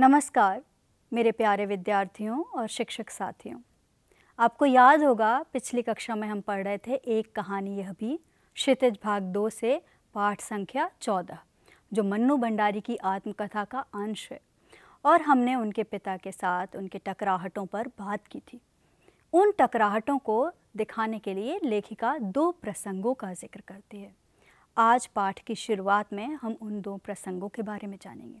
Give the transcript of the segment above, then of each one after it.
नमस्कार मेरे प्यारे विद्यार्थियों और शिक्षक साथियों आपको याद होगा पिछली कक्षा में हम पढ़ रहे थे एक कहानी यह भी क्षितिज भाग दो से पाठ संख्या चौदह जो मन्नू भंडारी की आत्मकथा का अंश है और हमने उनके पिता के साथ उनके टकराहटों पर बात की थी उन टकराहटों को दिखाने के लिए लेखिका दो प्रसंगों का जिक्र करती है आज पाठ की शुरुआत में हम उन दो प्रसंगों के बारे में जानेंगे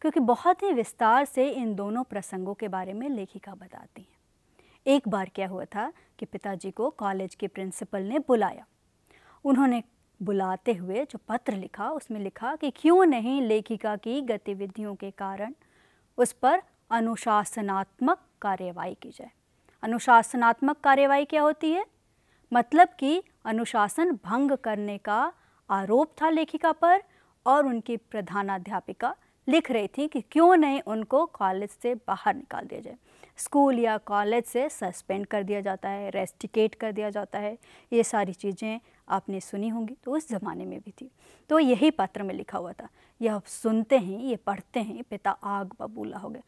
क्योंकि बहुत ही विस्तार से इन दोनों प्रसंगों के बारे में लेखिका बताती हैं एक बार क्या हुआ था कि पिताजी को कॉलेज के प्रिंसिपल ने बुलाया उन्होंने बुलाते हुए जो पत्र लिखा उसमें लिखा कि क्यों नहीं लेखिका की गतिविधियों के कारण उस पर अनुशासनात्मक कार्यवाही की जाए अनुशासनात्मक कार्यवाही क्या होती है मतलब कि अनुशासन भंग करने का आरोप था लेखिका पर और उनकी प्रधानाध्यापिका लिख रही थी कि क्यों नहीं उनको कॉलेज से बाहर निकाल दिया जाए स्कूल या कॉलेज से सस्पेंड कर दिया जाता है रेस्टिकेट कर दिया जाता है ये सारी चीज़ें आपने सुनी होंगी तो उस ज़माने में भी थी तो यही पत्र में लिखा हुआ था यह सुनते हैं ये पढ़ते हैं पिता आग बबूला हो गए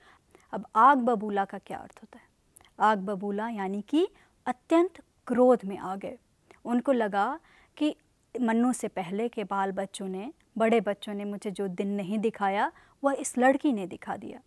अब आग बबूला का क्या अर्थ होता है आग बबूला यानी कि अत्यंत क्रोध में आ गए उनको लगा कि मन्नू से पहले के बाल बच्चों ने बड़े बच्चों ने मुझे जो दिन नहीं दिखाया वह इस लड़की ने दिखा दिया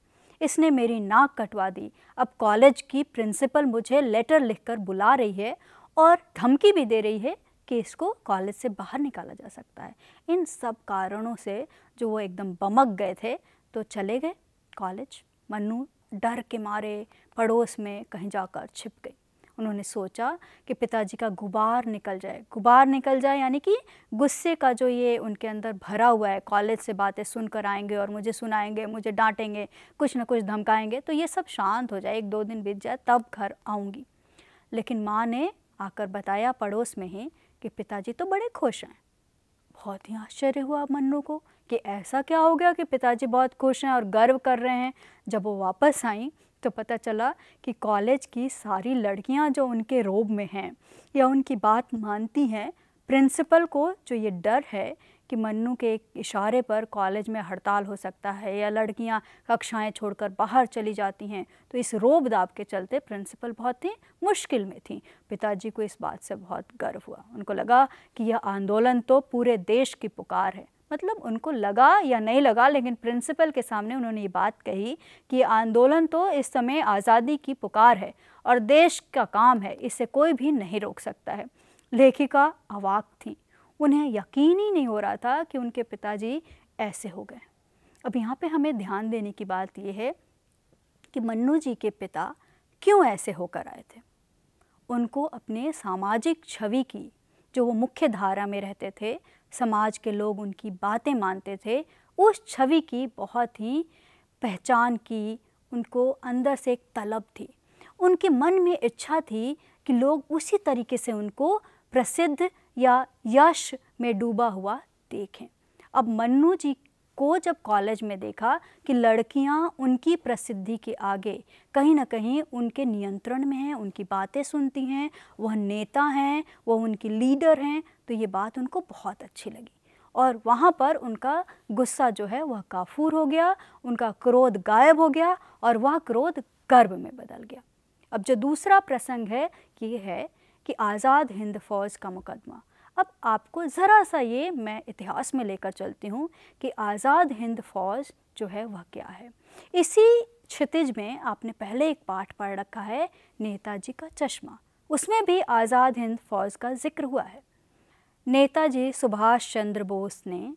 इसने मेरी नाक कटवा दी अब कॉलेज की प्रिंसिपल मुझे लेटर लिखकर बुला रही है और धमकी भी दे रही है कि इसको कॉलेज से बाहर निकाला जा सकता है इन सब कारणों से जो वो एकदम बमक गए थे तो चले गए कॉलेज मनु डर के मारे पड़ोस में कहीं जाकर छिप गई उन्होंने सोचा कि पिताजी का गुबार निकल जाए गुबार निकल जाए यानी कि गुस्से का जो ये उनके अंदर भरा हुआ है कॉलेज से बातें सुन कर आएंगे और मुझे सुनाएंगे मुझे डांटेंगे कुछ ना कुछ धमकाएंगे तो ये सब शांत हो जाए एक दो दिन बीत जाए तब घर आऊँगी लेकिन माँ ने आकर बताया पड़ोस में ही कि पिताजी तो बड़े खुश हैं बहुत ही आश्चर्य हुआ मन्नू को कि ऐसा क्या हो गया कि पिताजी बहुत खुश हैं और गर्व कर रहे हैं जब वो वापस आई तो पता चला कि कॉलेज की सारी लड़कियां जो उनके रोब में हैं या उनकी बात मानती हैं प्रिंसिपल को जो ये डर है कि मन्नू के एक इशारे पर कॉलेज में हड़ताल हो सकता है या लड़कियां कक्षाएं छोड़कर बाहर चली जाती हैं तो इस रोब दाब के चलते प्रिंसिपल बहुत ही मुश्किल में थी पिताजी को इस बात से बहुत गर्व हुआ उनको लगा कि यह आंदोलन तो पूरे देश की पुकार है मतलब उनको लगा या नहीं लगा लेकिन प्रिंसिपल के सामने उन्होंने ये बात कही कि आंदोलन तो इस समय आज़ादी की पुकार है और देश का काम है इसे कोई भी नहीं रोक सकता है लेखिका अवाक थी उन्हें यकीन ही नहीं हो रहा था कि उनके पिताजी ऐसे हो गए अब यहाँ पे हमें ध्यान देने की बात यह है कि मन्नू जी के पिता क्यों ऐसे होकर आए थे उनको अपने सामाजिक छवि की जो वो मुख्य धारा में रहते थे समाज के लोग उनकी बातें मानते थे उस छवि की बहुत ही पहचान की उनको अंदर से एक तलब थी उनके मन में इच्छा थी कि लोग उसी तरीके से उनको प्रसिद्ध या यश में डूबा हुआ देखें अब मन्नू जी को जब कॉलेज में देखा कि लड़कियां उनकी प्रसिद्धि के आगे कहीं ना कहीं उनके नियंत्रण में हैं उनकी बातें सुनती हैं वह नेता हैं वह उनकी लीडर हैं तो ये बात उनको बहुत अच्छी लगी और वहाँ पर उनका गुस्सा जो है वह काफूर हो गया उनका क्रोध गायब हो गया और वह क्रोध गर्व में बदल गया अब जो दूसरा प्रसंग है ये है कि आज़ाद हिंद फौज का मुकदमा अब आपको ज़रा सा ये मैं इतिहास में लेकर चलती हूँ कि आज़ाद हिंद फौज जो है वह क्या है इसी क्षितिज में आपने पहले एक पाठ पढ़ रखा है नेताजी का चश्मा उसमें भी आज़ाद हिंद फौज का जिक्र हुआ है नेताजी सुभाष चंद्र बोस ने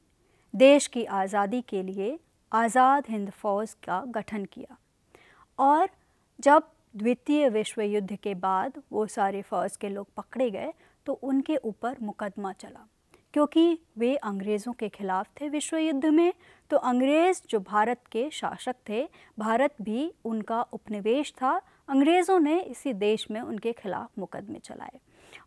देश की आज़ादी के लिए आज़ाद हिंद फौज का गठन किया और जब द्वितीय विश्व युद्ध के बाद वो सारे फौज के लोग पकड़े गए तो उनके ऊपर मुकदमा चला क्योंकि वे अंग्रेज़ों के खिलाफ थे विश्व युद्ध में तो अंग्रेज़ जो भारत के शासक थे भारत भी उनका उपनिवेश था अंग्रेज़ों ने इसी देश में उनके खिलाफ मुकदमे चलाए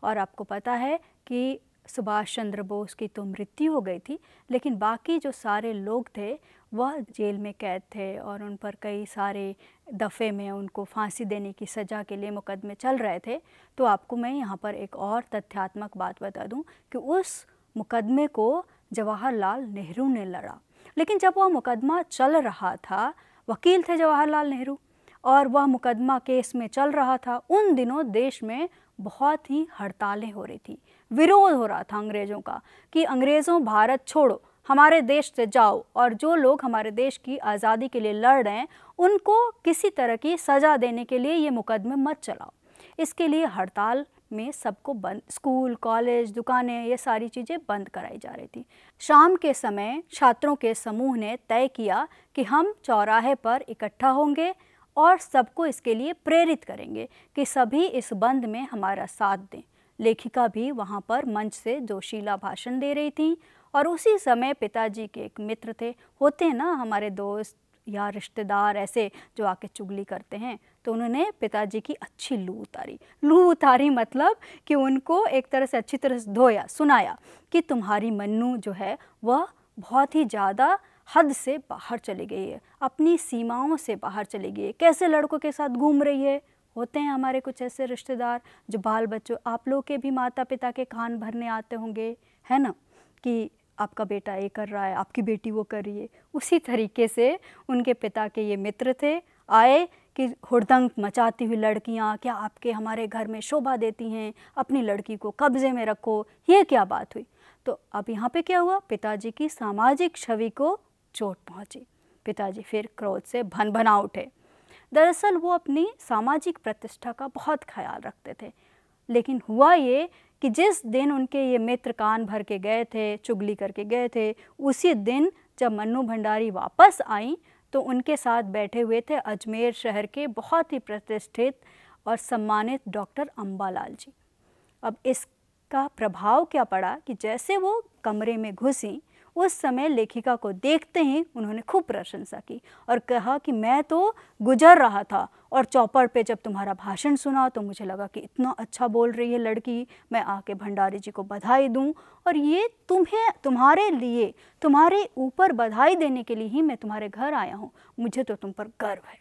और आपको पता है कि सुभाष चंद्र बोस की तो मृत्यु हो गई थी लेकिन बाकी जो सारे लोग थे वह जेल में कैद थे और उन पर कई सारे दफ़े में उनको फांसी देने की सज़ा के लिए मुकदमे चल रहे थे तो आपको मैं यहाँ पर एक और तथ्यात्मक बात बता दूँ कि उस मुकदमे को जवाहरलाल नेहरू ने लड़ा लेकिन जब वह मुकदमा चल रहा था वकील थे जवाहरलाल नेहरू और वह मुकदमा केस में चल रहा था उन दिनों देश में बहुत ही हड़तालें हो रही थी विरोध हो रहा था अंग्रेज़ों का कि अंग्रेज़ों भारत छोड़ो हमारे देश से जाओ और जो लोग हमारे देश की आज़ादी के लिए लड़ रहे हैं उनको किसी तरह की सज़ा देने के लिए ये मुकदमे मत चलाओ इसके लिए हड़ताल में सबको बंद स्कूल कॉलेज दुकानें ये सारी चीज़ें बंद कराई जा रही थी शाम के समय छात्रों के समूह ने तय किया कि हम चौराहे पर इकट्ठा होंगे और सबको इसके लिए प्रेरित करेंगे कि सभी इस बंद में हमारा साथ दें लेखिका भी वहाँ पर मंच से जोशीला भाषण दे रही थी और उसी समय पिताजी के एक मित्र थे होते हैं ना हमारे दोस्त या रिश्तेदार ऐसे जो आके चुगली करते हैं तो उन्होंने पिताजी की अच्छी लू उतारी लू उतारी मतलब कि उनको एक तरह से अच्छी तरह से धोया सुनाया कि तुम्हारी मन्नू जो है वह बहुत ही ज़्यादा हद से बाहर चली गई है अपनी सीमाओं से बाहर चली गई है कैसे लड़कों के साथ घूम रही है होते हैं हमारे कुछ ऐसे रिश्तेदार जो बाल बच्चों आप लोग के भी माता पिता के कान भरने आते होंगे है ना कि आपका बेटा ये कर रहा है आपकी बेटी वो कर रही है उसी तरीके से उनके पिता के ये मित्र थे आए कि हुड़दंग मचाती हुई लड़कियाँ क्या आपके हमारे घर में शोभा देती हैं अपनी लड़की को कब्जे में रखो ये क्या बात हुई तो अब यहाँ पे क्या हुआ पिताजी की सामाजिक छवि को चोट पहुँची पिताजी फिर क्रोध से भन भना उठे दरअसल वो अपनी सामाजिक प्रतिष्ठा का बहुत ख्याल रखते थे लेकिन हुआ ये कि जिस दिन उनके ये मित्र कान भर के गए थे चुगली करके गए थे उसी दिन जब मन्नू भंडारी वापस आई तो उनके साथ बैठे हुए थे अजमेर शहर के बहुत ही प्रतिष्ठित और सम्मानित डॉक्टर अम्बालाल जी अब इसका प्रभाव क्या पड़ा कि जैसे वो कमरे में घुसी उस समय लेखिका को देखते ही उन्होंने खूब प्रशंसा की और कहा कि मैं तो गुजर रहा था और चौपड़ पे जब तुम्हारा भाषण सुना तो मुझे लगा कि इतना अच्छा बोल रही है लड़की मैं आके भंडारी जी को बधाई दूं और ये तुम्हें तुम्हारे लिए तुम्हारे ऊपर बधाई देने के लिए ही मैं तुम्हारे घर आया हूँ मुझे तो तुम पर गर्व है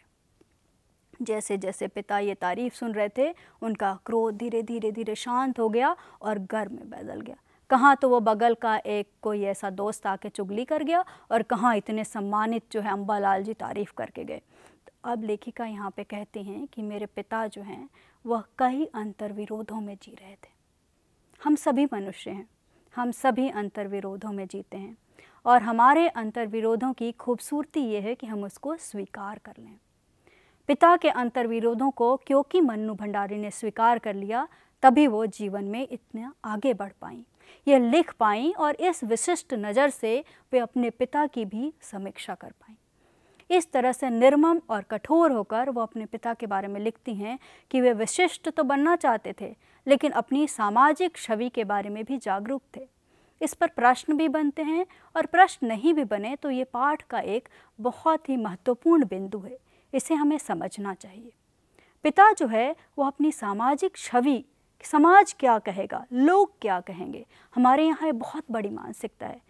जैसे जैसे पिता ये तारीफ सुन रहे थे उनका क्रोध धीरे धीरे धीरे शांत हो गया और गर्व में बदल गया कहाँ तो वो बगल का एक कोई ऐसा दोस्त आके चुगली कर गया और कहाँ इतने सम्मानित जो है अम्बालाल जी तारीफ़ करके गए तो अब लेखिका यहाँ पे कहती हैं कि मेरे पिता जो हैं वह कई अंतर विरोधों में जी रहे थे हम सभी मनुष्य हैं हम सभी अंतर विरोधों में जीते हैं और हमारे अंतर विरोधों की खूबसूरती ये है कि हम उसको स्वीकार कर लें पिता के अंतर्विरोधों को क्योंकि मन्नू भंडारी ने स्वीकार कर लिया तभी वो जीवन में इतना आगे बढ़ पाई यह लिख पाई और इस विशिष्ट नज़र से वे अपने पिता की भी समीक्षा कर पाई इस तरह से निर्मम और कठोर होकर वो अपने पिता के बारे में लिखती हैं कि वे विशिष्ट तो बनना चाहते थे लेकिन अपनी सामाजिक छवि के बारे में भी जागरूक थे इस पर प्रश्न भी बनते हैं और प्रश्न नहीं भी बने तो ये पाठ का एक बहुत ही महत्वपूर्ण बिंदु है इसे हमें समझना चाहिए पिता जो है वो अपनी सामाजिक छवि समाज क्या कहेगा लोग क्या कहेंगे हमारे यहाँ ये बहुत बड़ी मानसिकता है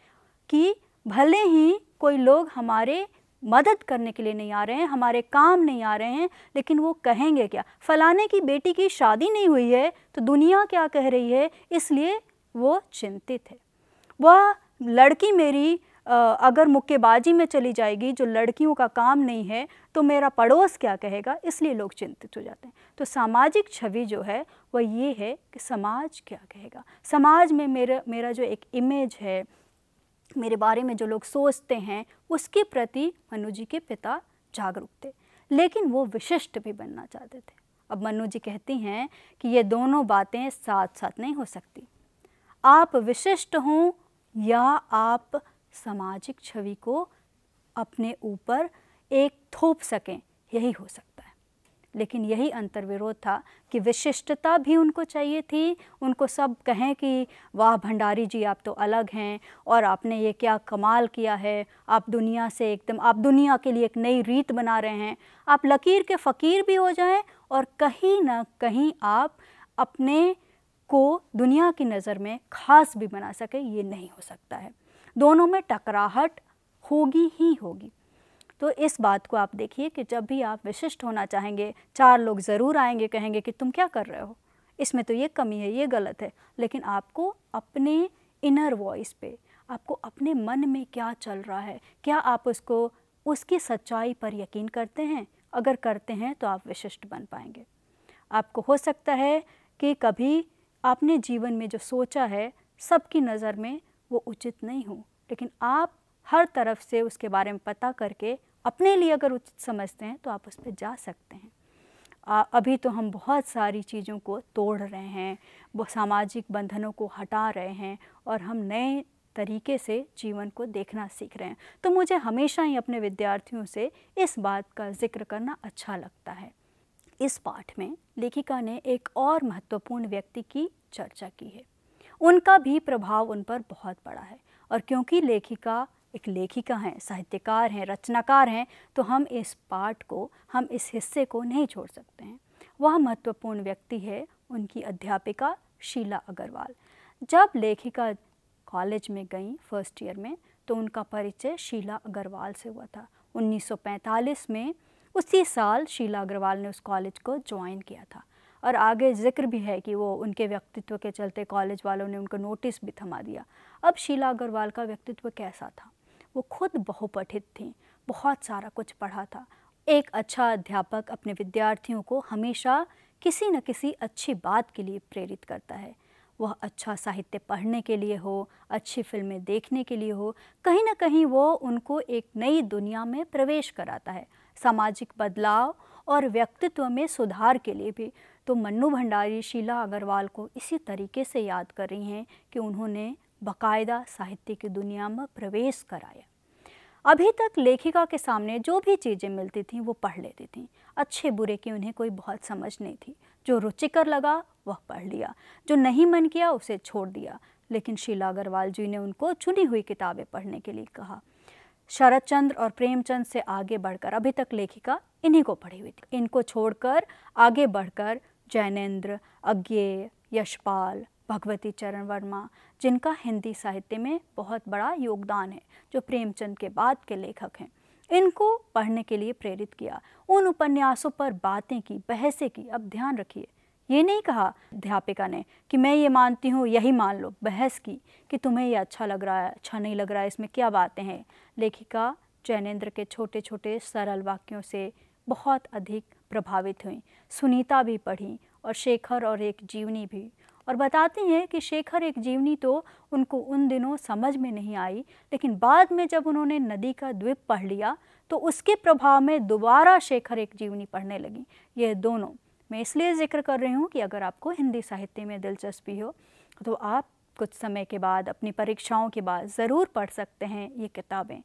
कि भले ही कोई लोग हमारे मदद करने के लिए नहीं आ रहे हैं हमारे काम नहीं आ रहे हैं लेकिन वो कहेंगे क्या फलाने की बेटी की शादी नहीं हुई है तो दुनिया क्या कह रही है इसलिए वो चिंतित है वह लड़की मेरी अगर मुक्केबाजी में चली जाएगी जो लड़कियों का काम नहीं है तो मेरा पड़ोस क्या कहेगा इसलिए लोग चिंतित हो जाते हैं तो सामाजिक छवि जो है वह ये है कि समाज क्या कहेगा समाज में मेरा मेरा जो एक इमेज है मेरे बारे में जो लोग सोचते हैं उसके प्रति मनु जी के पिता जागरूक थे लेकिन वो विशिष्ट भी बनना चाहते थे अब मनु जी कहती हैं कि ये दोनों बातें साथ साथ नहीं हो सकती आप विशिष्ट हों या आप सामाजिक छवि को अपने ऊपर एक थोप सकें यही हो सकता है लेकिन यही अंतर्विरोध था कि विशिष्टता भी उनको चाहिए थी उनको सब कहें कि वाह भंडारी जी आप तो अलग हैं और आपने ये क्या कमाल किया है आप दुनिया से एकदम आप दुनिया के लिए एक नई रीत बना रहे हैं आप लकीर के फ़कीर भी हो जाएं और कहीं ना कहीं आप अपने को दुनिया की नज़र में ख़ास भी बना सकें ये नहीं हो सकता है दोनों में टकराहट होगी ही होगी तो इस बात को आप देखिए कि जब भी आप विशिष्ट होना चाहेंगे चार लोग ज़रूर आएंगे कहेंगे कि तुम क्या कर रहे हो इसमें तो ये कमी है ये गलत है लेकिन आपको अपने इनर वॉइस पे आपको अपने मन में क्या चल रहा है क्या आप उसको उसकी सच्चाई पर यकीन करते हैं अगर करते हैं तो आप विशिष्ट बन पाएंगे आपको हो सकता है कि कभी आपने जीवन में जो सोचा है सबकी नज़र में वो उचित नहीं हो लेकिन आप हर तरफ से उसके बारे में पता करके अपने लिए अगर उचित समझते हैं तो आप उस पर जा सकते हैं आ, अभी तो हम बहुत सारी चीज़ों को तोड़ रहे हैं वो सामाजिक बंधनों को हटा रहे हैं और हम नए तरीके से जीवन को देखना सीख रहे हैं तो मुझे हमेशा ही अपने विद्यार्थियों से इस बात का जिक्र करना अच्छा लगता है इस पाठ में लेखिका ने एक और महत्वपूर्ण व्यक्ति की चर्चा की है उनका भी प्रभाव उन पर बहुत पड़ा है और क्योंकि लेखिका एक लेखिका हैं साहित्यकार हैं रचनाकार हैं तो हम इस पाठ को हम इस हिस्से को नहीं छोड़ सकते हैं वह महत्वपूर्ण व्यक्ति है उनकी अध्यापिका शीला अग्रवाल जब लेखिका कॉलेज में गई फर्स्ट ईयर में तो उनका परिचय शीला अग्रवाल से हुआ था 1945 में उसी साल शीला अग्रवाल ने उस कॉलेज को ज्वाइन किया था और आगे जिक्र भी है कि वो उनके व्यक्तित्व के चलते कॉलेज वालों ने उनको नोटिस भी थमा दिया अब शीला अग्रवाल का व्यक्तित्व कैसा था वो खुद बहुपठित थी बहुत सारा कुछ पढ़ा था एक अच्छा अध्यापक अपने विद्यार्थियों को हमेशा किसी न किसी अच्छी बात के लिए प्रेरित करता है वह अच्छा साहित्य पढ़ने के लिए हो अच्छी फिल्में देखने के लिए हो कहीं ना कहीं वो उनको एक नई दुनिया में प्रवेश कराता है सामाजिक बदलाव और व्यक्तित्व में सुधार के लिए भी तो मन्नू भंडारी शीला अग्रवाल को इसी तरीके से याद कर रही हैं कि उन्होंने बाकायदा साहित्य की दुनिया में प्रवेश कराया अभी तक लेखिका के सामने जो भी चीज़ें मिलती थीं वो पढ़ लेती थीं अच्छे बुरे की उन्हें कोई बहुत समझ नहीं थी जो रुचिकर लगा वह पढ़ लिया जो नहीं मन किया उसे छोड़ दिया लेकिन शीला अग्रवाल जी ने उनको चुनी हुई किताबें पढ़ने के लिए कहा शरद चंद्र और प्रेमचंद से आगे बढ़कर अभी तक लेखिका इन्हीं को पढ़ी हुई थी इनको छोड़कर आगे बढ़कर जैनेन्द्र अज्ञे यशपाल भगवती चरण वर्मा जिनका हिंदी साहित्य में बहुत बड़ा योगदान है जो प्रेमचंद के बाद के लेखक हैं इनको पढ़ने के लिए प्रेरित किया उन उपन्यासों पर बातें की बहसें की अब ध्यान रखिए ये नहीं कहा अध्यापिका ने कि मैं ये मानती हूँ यही मान लो बहस की कि तुम्हें ये अच्छा लग रहा है अच्छा नहीं लग रहा है इसमें क्या बातें हैं लेखिका जैनेन्द्र के छोटे छोटे सरल वाक्यों से बहुत अधिक प्रभावित हुई सुनीता भी पढ़ी और शेखर और एक जीवनी भी और बताती हैं कि शेखर एक जीवनी तो उनको उन दिनों समझ में नहीं आई लेकिन बाद में जब उन्होंने नदी का द्वीप पढ़ लिया तो उसके प्रभाव में दोबारा शेखर एक जीवनी पढ़ने लगी ये दोनों मैं इसलिए जिक्र कर रही हूँ कि अगर आपको हिंदी साहित्य में दिलचस्पी हो तो आप कुछ समय के बाद अपनी परीक्षाओं के बाद ज़रूर पढ़ सकते हैं ये किताबें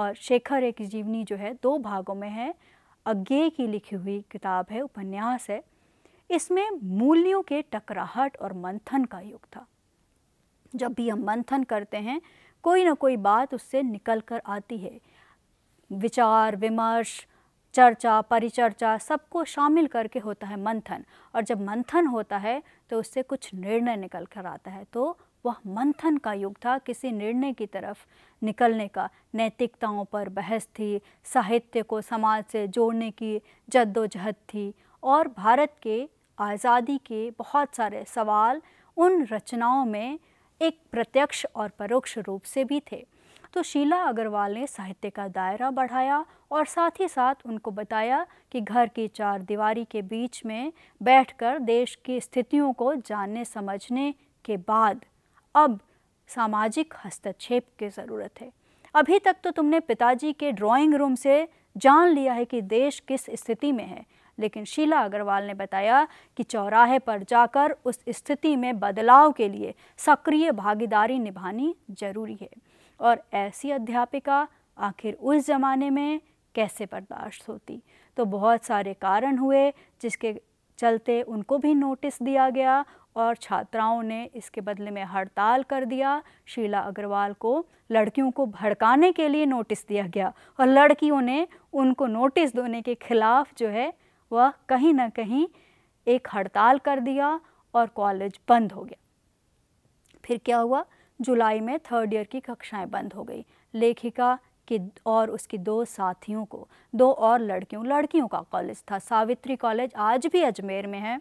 और शेखर एक जीवनी जो है दो भागों में है अज्ञे की लिखी हुई किताब है उपन्यास है इसमें मूल्यों के टकराहट और मंथन का युग था जब भी हम मंथन करते हैं कोई ना कोई बात उससे निकल कर आती है विचार विमर्श चर्चा परिचर्चा सबको शामिल करके होता है मंथन और जब मंथन होता है तो उससे कुछ निर्णय निकल कर आता है तो वह मंथन का युग था किसी निर्णय की तरफ निकलने का नैतिकताओं पर बहस थी साहित्य को समाज से जोड़ने की जद्दोजहद थी और भारत के आज़ादी के बहुत सारे सवाल उन रचनाओं में एक प्रत्यक्ष और परोक्ष रूप से भी थे तो शीला अग्रवाल ने साहित्य का दायरा बढ़ाया और साथ ही साथ उनको बताया कि घर की चार दीवारी के बीच में बैठकर देश की स्थितियों को जानने समझने के बाद अब सामाजिक हस्तक्षेप की ज़रूरत है अभी तक तो तुमने पिताजी के ड्राइंग रूम से जान लिया है कि देश किस स्थिति में है लेकिन शीला अग्रवाल ने बताया कि चौराहे पर जाकर उस स्थिति में बदलाव के लिए सक्रिय भागीदारी निभानी जरूरी है और ऐसी अध्यापिका आखिर उस ज़माने में कैसे बर्दाश्त होती तो बहुत सारे कारण हुए जिसके चलते उनको भी नोटिस दिया गया और छात्राओं ने इसके बदले में हड़ताल कर दिया शीला अग्रवाल को लड़कियों को भड़काने के लिए नोटिस दिया गया और लड़कियों ने उनको नोटिस देने के खिलाफ जो है वह कहीं ना कहीं एक हड़ताल कर दिया और कॉलेज बंद हो गया फिर क्या हुआ जुलाई में थर्ड ईयर की कक्षाएं बंद हो गई लेखिका की और उसकी दो साथियों को दो और लड़कियों लड़कियों का कॉलेज था सावित्री कॉलेज आज भी अजमेर में है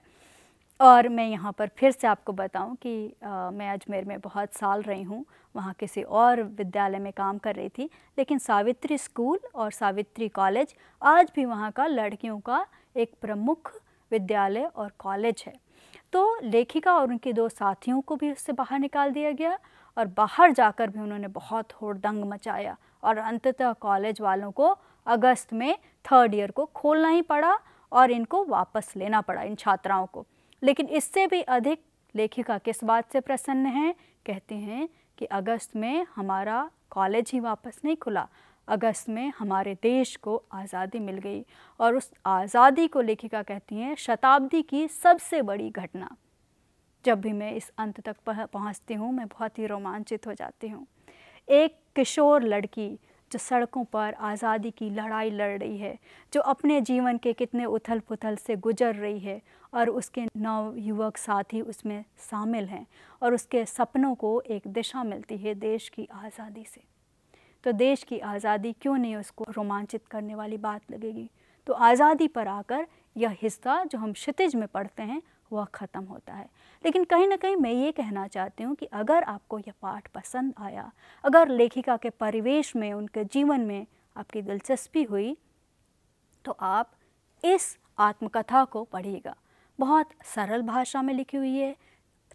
और मैं यहाँ पर फिर से आपको बताऊँ कि आ, मैं अजमेर में बहुत साल रही हूँ वहाँ किसी और विद्यालय में काम कर रही थी लेकिन सावित्री स्कूल और सावित्री कॉलेज आज भी वहाँ का लड़कियों का एक प्रमुख विद्यालय और कॉलेज है तो लेखिका और उनके दो साथियों को भी उससे बाहर निकाल दिया गया और बाहर जाकर भी उन्होंने बहुत होड़दंग मचाया और अंततः कॉलेज वालों को अगस्त में थर्ड ईयर को खोलना ही पड़ा और इनको वापस लेना पड़ा इन छात्राओं को लेकिन इससे भी अधिक लेखिका किस बात से प्रसन्न हैं कहते हैं कि अगस्त में हमारा कॉलेज ही वापस नहीं खुला अगस्त में हमारे देश को आज़ादी मिल गई और उस आज़ादी को लेखिका कहती हैं शताब्दी की सबसे बड़ी घटना जब भी मैं इस अंत तक पहुंचती हूँ मैं बहुत ही रोमांचित हो जाती हूँ एक किशोर लड़की जो सड़कों पर आज़ादी की लड़ाई लड़ रही है जो अपने जीवन के कितने उथल पुथल से गुजर रही है और उसके नव युवक साथी उसमें शामिल हैं और उसके सपनों को एक दिशा मिलती है देश की आज़ादी से तो देश की आज़ादी क्यों नहीं उसको रोमांचित करने वाली बात लगेगी तो आज़ादी पर आकर यह हिस्सा जो हम क्षितिज में पढ़ते हैं वह ख़त्म होता है लेकिन कहीं ना कहीं मैं ये कहना चाहती हूँ कि अगर आपको यह पाठ पसंद आया अगर लेखिका के परिवेश में उनके जीवन में आपकी दिलचस्पी हुई तो आप इस आत्मकथा को पढ़िएगा बहुत सरल भाषा में लिखी हुई है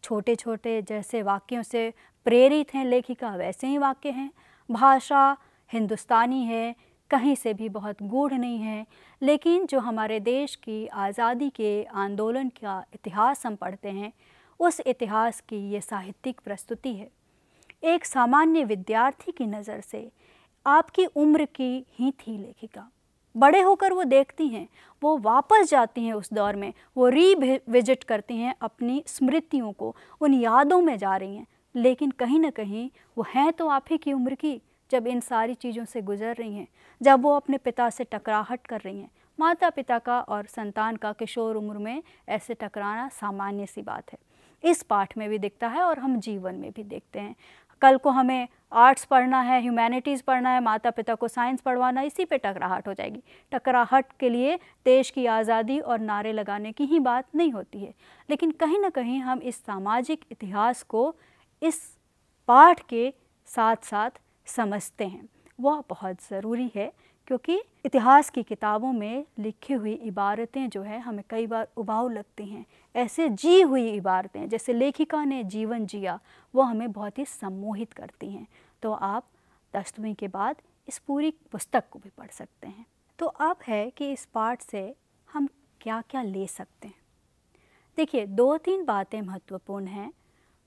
छोटे छोटे जैसे वाक्यों से प्रेरित हैं लेखिका वैसे ही वाक्य हैं भाषा हिंदुस्तानी है कहीं से भी बहुत गूढ़ नहीं है लेकिन जो हमारे देश की आज़ादी के आंदोलन का इतिहास हम पढ़ते हैं उस इतिहास की ये साहित्यिक प्रस्तुति है एक सामान्य विद्यार्थी की नज़र से आपकी उम्र की ही थी लेखिका बड़े होकर वो देखती हैं वो वापस जाती हैं उस दौर में वो री विजिट करती हैं अपनी स्मृतियों को उन यादों में जा रही हैं लेकिन कहीं ना कहीं वो हैं तो आप ही की उम्र की जब इन सारी चीज़ों से गुजर रही हैं जब वो अपने पिता से टकराहट कर रही हैं माता पिता का और संतान का किशोर उम्र में ऐसे टकराना सामान्य सी बात है इस पाठ में भी दिखता है और हम जीवन में भी देखते हैं कल को हमें आर्ट्स पढ़ना है ह्यूमैनिटीज़ पढ़ना है माता पिता को साइंस पढ़वाना इसी पे टकराहट हो जाएगी टकराहट के लिए देश की आज़ादी और नारे लगाने की ही बात नहीं होती है लेकिन कहीं ना कहीं हम इस सामाजिक इतिहास को इस पाठ के साथ साथ समझते हैं वह बहुत ज़रूरी है क्योंकि इतिहास की किताबों में लिखी हुई इबारतें जो है हमें कई बार उबाऊ लगती हैं ऐसे जी हुई इबारतें जैसे लेखिका ने जीवन जिया वो हमें बहुत ही सम्मोहित करती हैं तो आप दसवीं के बाद इस पूरी पुस्तक को भी पढ़ सकते हैं तो अब है कि इस पाठ से हम क्या क्या ले सकते हैं देखिए दो तीन बातें महत्वपूर्ण हैं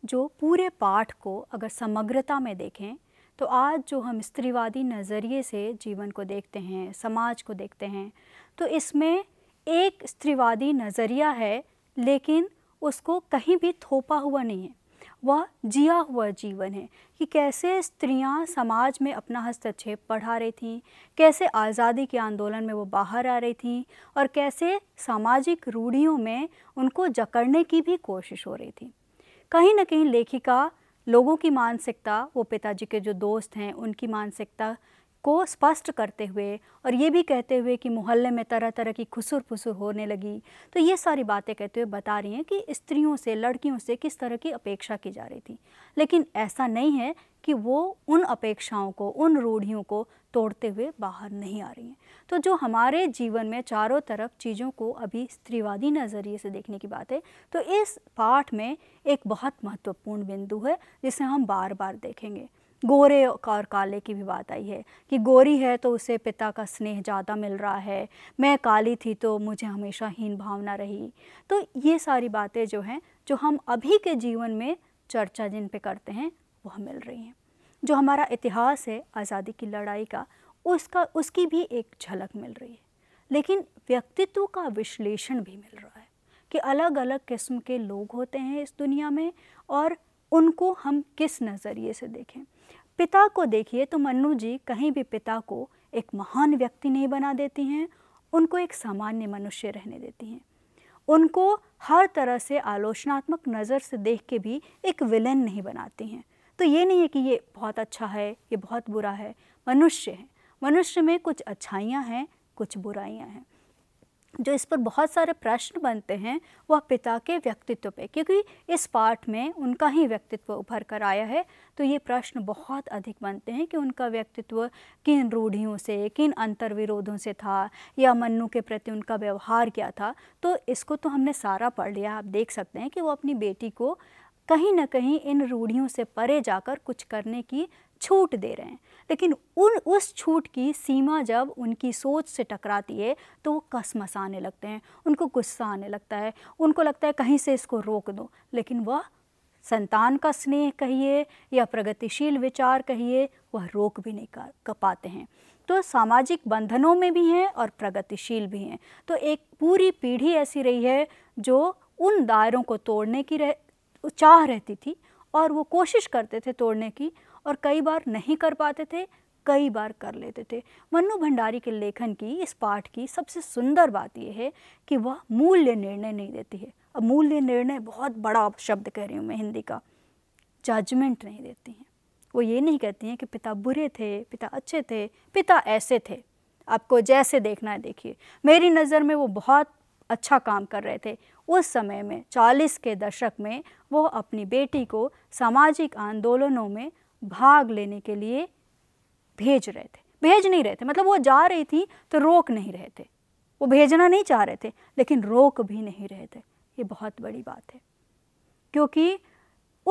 जो पूरे पाठ को अगर समग्रता में देखें तो आज जो हम स्त्रीवादी नज़रिए से जीवन को देखते हैं समाज को देखते हैं तो इसमें एक स्त्रीवादी नज़रिया है लेकिन उसको कहीं भी थोपा हुआ नहीं है वह जिया हुआ जीवन है कि कैसे स्त्रियां समाज में अपना हस्तक्षेप बढ़ा रही थीं कैसे आज़ादी के आंदोलन में वो बाहर आ रही थीं और कैसे सामाजिक रूढ़ियों में उनको जकड़ने की भी कोशिश हो रही थी कहीं ना कहीं लेखिका लोगों की मानसिकता वो पिताजी के जो दोस्त हैं उनकी मानसिकता को स्पष्ट करते हुए और ये भी कहते हुए कि मोहल्ले में तरह तरह की खुसुर फुसुर होने लगी तो ये सारी बातें कहते हुए बता रही हैं कि स्त्रियों से लड़कियों से किस तरह की अपेक्षा की जा रही थी लेकिन ऐसा नहीं है कि वो उन अपेक्षाओं को उन रूढ़ियों को तोड़ते हुए बाहर नहीं आ रही हैं तो जो हमारे जीवन में चारों तरफ चीज़ों को अभी स्त्रीवादी नज़रिए से देखने की बात है तो इस पाठ में एक बहुत महत्वपूर्ण बिंदु है जिसे हम बार बार देखेंगे गोरे और काले की भी बात आई है कि गोरी है तो उसे पिता का स्नेह ज़्यादा मिल रहा है मैं काली थी तो मुझे हमेशा हीन भावना रही तो ये सारी बातें जो हैं जो हम अभी के जीवन में चर्चा जिन पे करते हैं वह मिल रही हैं जो हमारा इतिहास है आज़ादी की लड़ाई का उसका उसकी भी एक झलक मिल रही है लेकिन व्यक्तित्व का विश्लेषण भी मिल रहा है कि अलग अलग किस्म के लोग होते हैं इस दुनिया में और उनको हम किस नज़रिए से देखें पिता को देखिए तो मन्नू जी कहीं भी पिता को एक महान व्यक्ति नहीं बना देती हैं उनको एक सामान्य मनुष्य रहने देती हैं उनको हर तरह से आलोचनात्मक नज़र से देख के भी एक विलेन नहीं बनाती हैं तो ये नहीं है कि ये बहुत अच्छा है ये बहुत बुरा है मनुष्य है मनुष्य में कुछ अच्छाइयाँ हैं कुछ बुराइयाँ हैं जो इस पर बहुत सारे प्रश्न बनते हैं वह पिता के व्यक्तित्व पे क्योंकि इस पाठ में उनका ही व्यक्तित्व उभर कर आया है तो ये प्रश्न बहुत अधिक बनते हैं कि उनका व्यक्तित्व किन रूढ़ियों से किन अंतरविरोधों से था या मन्नू के प्रति उनका व्यवहार क्या था तो इसको तो हमने सारा पढ़ लिया आप देख सकते हैं कि वो अपनी बेटी को कहीं ना कहीं इन रूढ़ियों से परे जाकर कुछ करने की छूट दे रहे हैं लेकिन उन उस छूट की सीमा जब उनकी सोच से टकराती है तो वो कसमस आने लगते हैं उनको गुस्सा आने लगता है उनको लगता है कहीं से इसको रोक दो लेकिन वह संतान का स्नेह कहिए या प्रगतिशील विचार कहिए वह रोक भी नहीं कर पाते हैं तो सामाजिक बंधनों में भी हैं और प्रगतिशील भी हैं तो एक पूरी पीढ़ी ऐसी रही है जो उन दायरों को तोड़ने की रह, चाह रहती थी और वो कोशिश करते थे तोड़ने की और कई बार नहीं कर पाते थे कई बार कर लेते थे मन्नू भंडारी के लेखन की इस पाठ की सबसे सुंदर बात यह है कि वह मूल्य निर्णय नहीं देती है अब मूल्य निर्णय बहुत बड़ा शब्द कह रही हूँ मैं हिंदी का जजमेंट नहीं देती हैं वो ये नहीं कहती हैं कि पिता बुरे थे पिता अच्छे थे पिता ऐसे थे आपको जैसे देखना है देखिए मेरी नज़र में वो बहुत अच्छा काम कर रहे थे उस समय में 40 के दशक में वो अपनी बेटी को सामाजिक आंदोलनों में भाग लेने के लिए भेज रहे थे भेज नहीं रहे थे मतलब वो जा रही थी तो रोक नहीं रहे थे वो भेजना नहीं चाह रहे थे लेकिन रोक भी नहीं रहे थे ये बहुत बड़ी बात है क्योंकि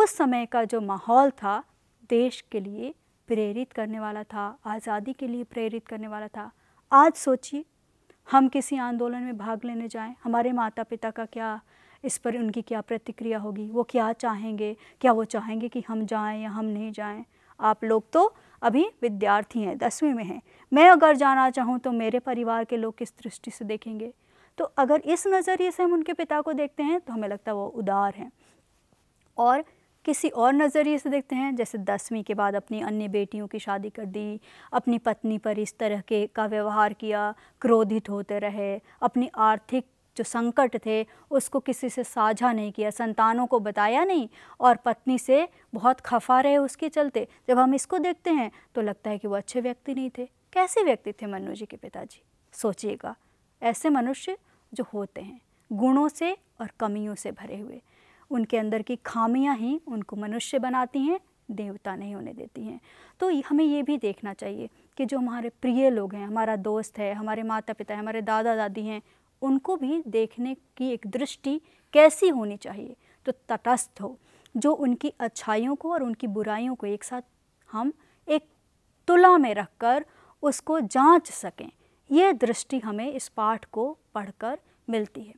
उस समय का जो माहौल था देश के लिए प्रेरित करने वाला था आज़ादी के लिए प्रेरित करने वाला था आज सोचिए हम किसी आंदोलन में भाग लेने जाएं हमारे माता पिता का क्या इस पर उनकी क्या प्रतिक्रिया होगी वो क्या चाहेंगे क्या वो चाहेंगे कि हम जाएं या हम नहीं जाएं आप लोग तो अभी विद्यार्थी हैं दसवीं में हैं मैं अगर जाना चाहूँ तो मेरे परिवार के लोग किस दृष्टि से देखेंगे तो अगर इस नज़रिए से हम उनके पिता को देखते हैं तो हमें लगता है वो उदार हैं और किसी और नज़रिए से देखते हैं जैसे दसवीं के बाद अपनी अन्य बेटियों की शादी कर दी अपनी पत्नी पर इस तरह के का व्यवहार किया क्रोधित होते रहे अपनी आर्थिक जो संकट थे उसको किसी से साझा नहीं किया संतानों को बताया नहीं और पत्नी से बहुत खफा रहे उसके चलते जब हम इसको देखते हैं तो लगता है कि वो अच्छे व्यक्ति नहीं थे कैसे व्यक्ति थे मनु जी के पिताजी सोचिएगा ऐसे मनुष्य जो होते हैं गुणों से और कमियों से भरे हुए उनके अंदर की खामियां ही उनको मनुष्य बनाती हैं देवता नहीं होने देती हैं तो हमें ये भी देखना चाहिए कि जो हमारे प्रिय लोग हैं हमारा दोस्त है हमारे माता पिता हैं हमारे दादा दादी हैं उनको भी देखने की एक दृष्टि कैसी होनी चाहिए तो तटस्थ हो जो उनकी अच्छाइयों को और उनकी बुराइयों को एक साथ हम एक तुला में रखकर उसको जांच सकें ये दृष्टि हमें इस पाठ को पढ़कर मिलती है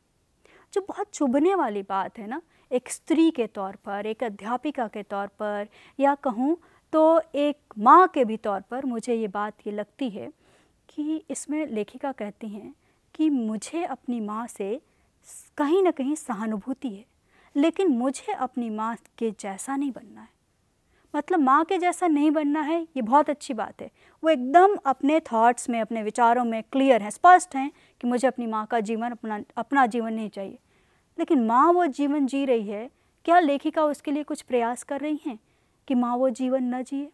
जो बहुत चुभने वाली बात है ना एक स्त्री के तौर पर एक अध्यापिका के तौर पर या कहूँ तो एक माँ के भी तौर पर मुझे ये बात ये लगती है कि इसमें लेखिका कहती हैं कि मुझे अपनी माँ से कहीं ना कहीं सहानुभूति है लेकिन मुझे अपनी माँ के जैसा नहीं बनना है मतलब माँ के जैसा नहीं बनना है ये बहुत अच्छी बात है वो एकदम अपने थॉट्स में अपने विचारों में क्लियर हैं स्पष्ट हैं कि मुझे अपनी माँ का जीवन अपना अपना जीवन नहीं चाहिए लेकिन माँ वो जीवन जी रही है क्या लेखिका उसके लिए कुछ प्रयास कर रही हैं कि माँ वो जीवन न जिए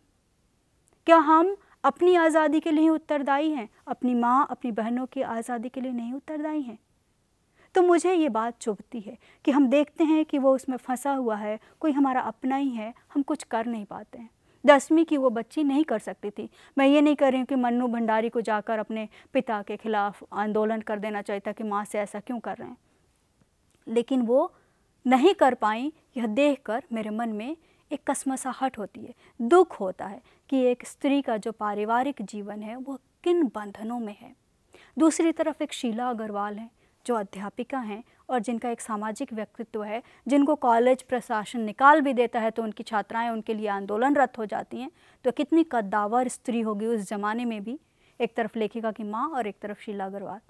क्या हम अपनी आज़ादी के लिए उत्तरदायी हैं अपनी माँ अपनी बहनों की आज़ादी के लिए नहीं उत्तरदायी हैं तो मुझे ये बात चुभती है कि हम देखते हैं कि वो उसमें फंसा हुआ है कोई हमारा अपना ही है हम कुछ कर नहीं पाते हैं दसवीं की वो बच्ची नहीं कर सकती थी मैं ये नहीं कर रही हूँ कि मन्नू भंडारी को जाकर अपने पिता के खिलाफ आंदोलन कर देना चाहिए था कि माँ से ऐसा क्यों कर रहे हैं लेकिन वो नहीं कर पाई यह देखकर मेरे मन में एक कसमसाहट होती है दुख होता है कि एक स्त्री का जो पारिवारिक जीवन है वह किन बंधनों में है दूसरी तरफ एक शीला अग्रवाल हैं जो अध्यापिका हैं और जिनका एक सामाजिक व्यक्तित्व है जिनको कॉलेज प्रशासन निकाल भी देता है तो उनकी छात्राएं उनके लिए आंदोलनरत हो जाती हैं तो कितनी कद्दावर स्त्री होगी उस ज़माने में भी एक तरफ लेखिका की माँ और एक तरफ शीला अग्रवाल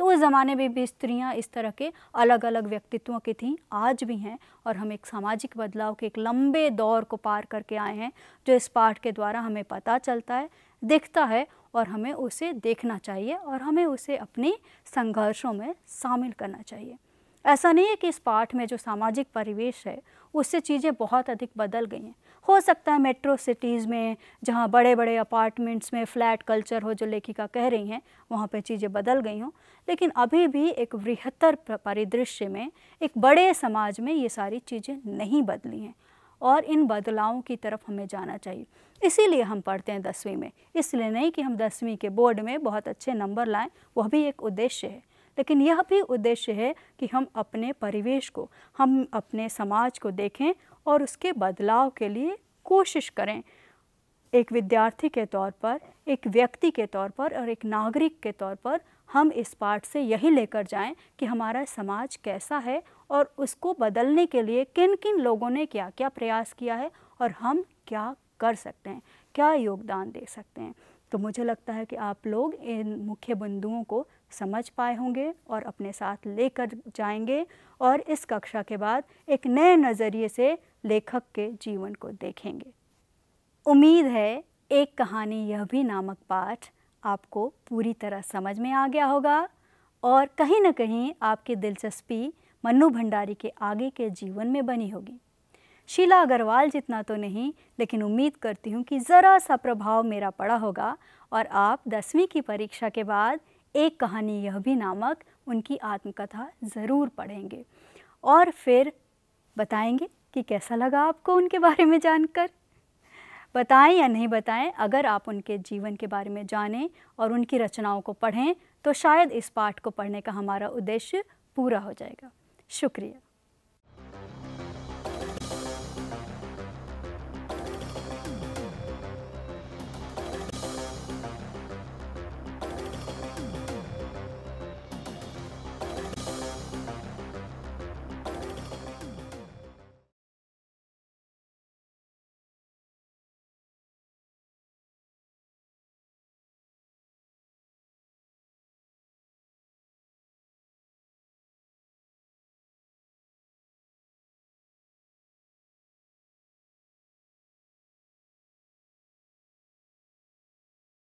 तो उस ज़माने में भी स्त्रियाँ इस तरह के अलग अलग व्यक्तित्वों की थीं आज भी हैं और हम एक सामाजिक बदलाव के एक लंबे दौर को पार करके आए हैं जो इस पाठ के द्वारा हमें पता चलता है दिखता है और हमें उसे देखना चाहिए और हमें उसे अपने संघर्षों में शामिल करना चाहिए ऐसा नहीं है कि इस पाठ में जो सामाजिक परिवेश है उससे चीज़ें बहुत अधिक बदल गई हैं हो सकता है मेट्रो सिटीज़ में जहाँ बड़े बड़े अपार्टमेंट्स में फ्लैट कल्चर हो जो लेखिका कह रही हैं वहाँ पे चीज़ें बदल गई हों लेकिन अभी भी एक बृहत्तर परिदृश्य में एक बड़े समाज में ये सारी चीज़ें नहीं बदली हैं और इन बदलावों की तरफ हमें जाना चाहिए इसीलिए हम पढ़ते हैं दसवीं में इसलिए नहीं कि हम दसवीं के बोर्ड में बहुत अच्छे नंबर लाएं वह भी एक उद्देश्य है लेकिन यह भी उद्देश्य है कि हम अपने परिवेश को हम अपने समाज को देखें और उसके बदलाव के लिए कोशिश करें एक विद्यार्थी के तौर पर एक व्यक्ति के तौर पर और एक नागरिक के तौर पर हम इस पाठ से यही लेकर जाएं कि हमारा समाज कैसा है और उसको बदलने के लिए किन किन लोगों ने क्या क्या प्रयास किया है और हम क्या कर सकते हैं क्या योगदान दे सकते हैं तो मुझे लगता है कि आप लोग इन मुख्य बिंदुओं को समझ पाए होंगे और अपने साथ लेकर जाएंगे और इस कक्षा के बाद एक नए नज़रिए से लेखक के जीवन को देखेंगे उम्मीद है एक कहानी यह भी नामक पाठ आपको पूरी तरह समझ में आ गया होगा और कहीं ना कहीं आपकी दिलचस्पी मनु भंडारी के आगे के जीवन में बनी होगी शीला अग्रवाल जितना तो नहीं लेकिन उम्मीद करती हूँ कि ज़रा सा प्रभाव मेरा पड़ा होगा और आप दसवीं की परीक्षा के बाद एक कहानी यह भी नामक उनकी आत्मकथा ज़रूर पढ़ेंगे और फिर बताएंगे कि कैसा लगा आपको उनके बारे में जानकर बताएं या नहीं बताएं अगर आप उनके जीवन के बारे में जानें और उनकी रचनाओं को पढ़ें तो शायद इस पाठ को पढ़ने का हमारा उद्देश्य पूरा हो जाएगा शुक्रिया